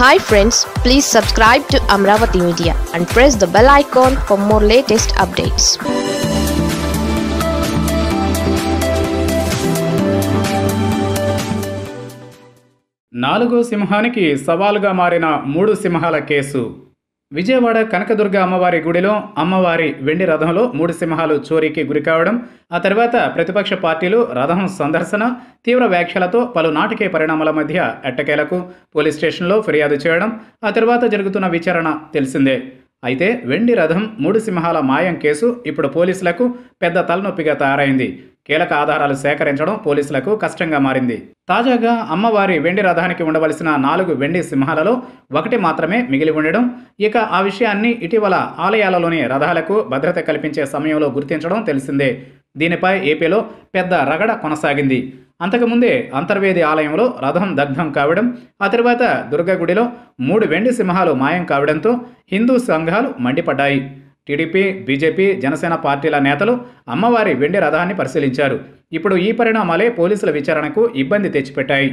hi friends please subscribe to Amaravati media and press the bell icon for more latest updates నాలుగో సింహానికి సవాలుగా మారిన మూడు సింహాల కేసు విజయవాడ కనకదుర్గ అమ్మవారి గుడిలో అమ్మవారి వెండి రథంలో మూడు సింహాలు చోరీకి గురికావడం ఆ తర్వాత ప్రతిపక్ష పార్టీలు రథం సందర్శన తీవ్ర వ్యాఖ్యలతో పలు నాటకీయ పరిణామాల మధ్య ఎట్టకేలకు పోలీస్ స్టేషన్లో ఫిర్యాదు చేయడం ఆ తర్వాత జరుగుతున్న విచారణ తెలిసిందే అయితే వెండి రథం మూడు సింహాల మాయం కేసు ఇప్పుడు పోలీసులకు పెద్ద తలనొప్పిగా తయారైంది కీలక ఆధారాలు సేకరించడం పోలీసులకు కష్టంగా మారింది తాజాగా అమ్మవారి వెండి రథానికి ఉండవలసిన నాలుగు వెండి సింహాలలో ఒకటి మాత్రమే మిగిలి ఉండడం ఇక ఆ విషయాన్ని ఇటీవల ఆలయాలలోని రథాలకు భద్రత కల్పించే సమయంలో గుర్తించడం తెలిసిందే దీనిపై ఏపీలో పెద్ద రగడ కొనసాగింది అంతకుముందే అంతర్వేది ఆలయంలో రథం దగ్ధం కావడం ఆ తర్వాత దుర్గగుడిలో మూడు వెండి సింహాలు మాయం కావడంతో హిందూ సంఘాలు మండిపడ్డాయి టీడీపీ బీజేపీ జనసేన పార్టీల నేతలు అమ్మవారి వెండి రథాన్ని పరిశీలించారు ఇప్పుడు ఈ పరిణామాలే పోలీసుల విచారణకు ఇబ్బంది తెచ్చిపెట్టాయి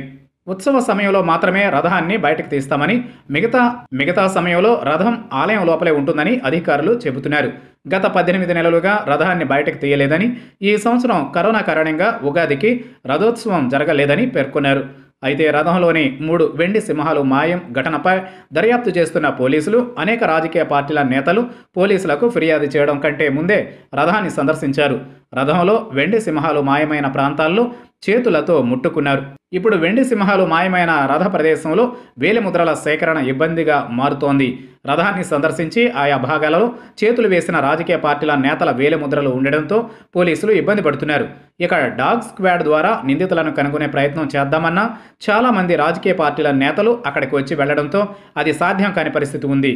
ఉత్సవ సమయంలో మాత్రమే రథాన్ని బయటకు తీస్తామని మిగతా మిగతా సమయంలో రథం ఆలయం లోపలే ఉంటుందని అధికారులు చెబుతున్నారు గత పద్దెనిమిది నెలలుగా రథాన్ని బయటకు తీయలేదని ఈ సంవత్సరం కరోనా కారణంగా ఉగాదికి రథోత్సవం జరగలేదని పేర్కొన్నారు అయితే రథంలోని మూడు వెండి సింహాలు మాయం ఘటనపై దర్యాప్తు చేస్తున్న పోలీసులు అనేక రాజకీయ పార్టీల నేతలు పోలీసులకు ఫిర్యాదు చేయడం కంటే ముందే రథాన్ని సందర్శించారు రథంలో వెండి సింహాలు మాయమైన ప్రాంతాల్లో చేతులతో ముట్టుకున్నారు ఇప్పుడు వెండి సింహాలు మాయమైన రథ ప్రదేశంలో వేలిముద్రల సేకరణ ఇబ్బందిగా మారుతోంది రథాన్ని సందర్శించి ఆయా భాగాలలో చేతులు వేసిన రాజకీయ పార్టీల నేతల వేలిముద్రలు ఉండడంతో పోలీసులు ఇబ్బంది పడుతున్నారు ఇక డాగ్ స్క్వాడ్ ద్వారా నిందితులను కనుగొనే ప్రయత్నం చేద్దామన్నా చాలామంది రాజకీయ పార్టీల నేతలు అక్కడికి వచ్చి వెళ్లడంతో అది సాధ్యం కాని పరిస్థితి ఉంది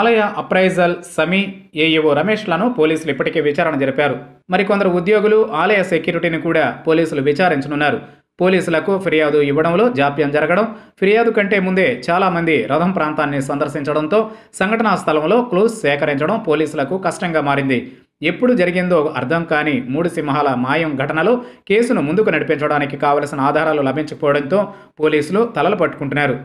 ఆలయ అప్రైజల్ సమీ ఏఈఓ రమేష్లను పోలీసులు ఇప్పటికే విచారణ జరిపారు మరికొందరు ఉద్యోగులు ఆలయ సెక్యూరిటీని కూడా పోలీసులు విచారించనున్నారు పోలీసులకు ఫిర్యాదు ఇవ్వడంలో జాప్యం జరగడం ఫిర్యాదు కంటే ముందే చాలామంది రథం ప్రాంతాన్ని సందర్శించడంతో సంఘటనా స్థలంలో క్లూస్ సేకరించడం పోలీసులకు కష్టంగా మారింది ఎప్పుడు జరిగిందో అర్థం కాని మూడు సింహాల మాయం ఘటనలో కేసును ముందుకు నడిపించడానికి కావలసిన ఆధారాలు లభించకపోవడంతో పోలీసులు తలలు పట్టుకుంటున్నారు